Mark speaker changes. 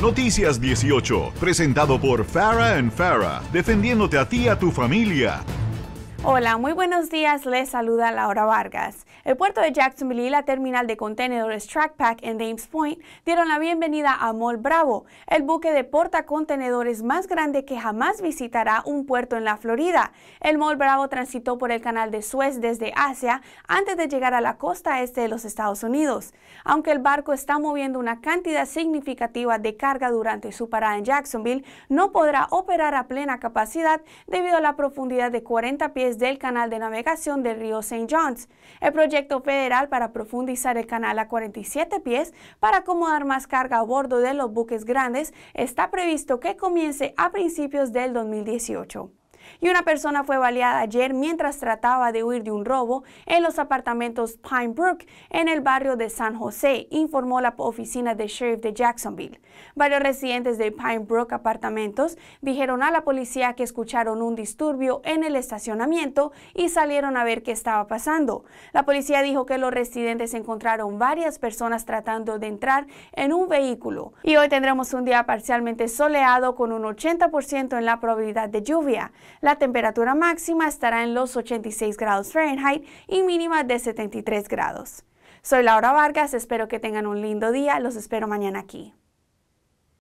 Speaker 1: Noticias 18, presentado por Farah and Farah, defendiéndote a ti y a tu familia. Hola, muy buenos días, les saluda Laura Vargas. El puerto de Jacksonville y la terminal de contenedores Trackpack en James Point dieron la bienvenida a Mol Bravo, el buque de portacontenedores más grande que jamás visitará un puerto en la Florida. El Mol Bravo transitó por el canal de Suez desde Asia antes de llegar a la costa este de los Estados Unidos. Aunque el barco está moviendo una cantidad significativa de carga durante su parada en Jacksonville, no podrá operar a plena capacidad debido a la profundidad de 40 pies del el canal de navegación del río St. John's. El proyecto federal para profundizar el canal a 47 pies para acomodar más carga a bordo de los buques grandes está previsto que comience a principios del 2018 y una persona fue baleada ayer mientras trataba de huir de un robo en los apartamentos Pine Brook en el barrio de San José, informó la oficina de sheriff de Jacksonville. Varios residentes de Pine Brook Apartamentos dijeron a la policía que escucharon un disturbio en el estacionamiento y salieron a ver qué estaba pasando. La policía dijo que los residentes encontraron varias personas tratando de entrar en un vehículo y hoy tendremos un día parcialmente soleado con un 80% en la probabilidad de lluvia. La temperatura máxima estará en los 86 grados Fahrenheit y mínima de 73 grados. Soy Laura Vargas, espero que tengan un lindo día, los espero mañana aquí.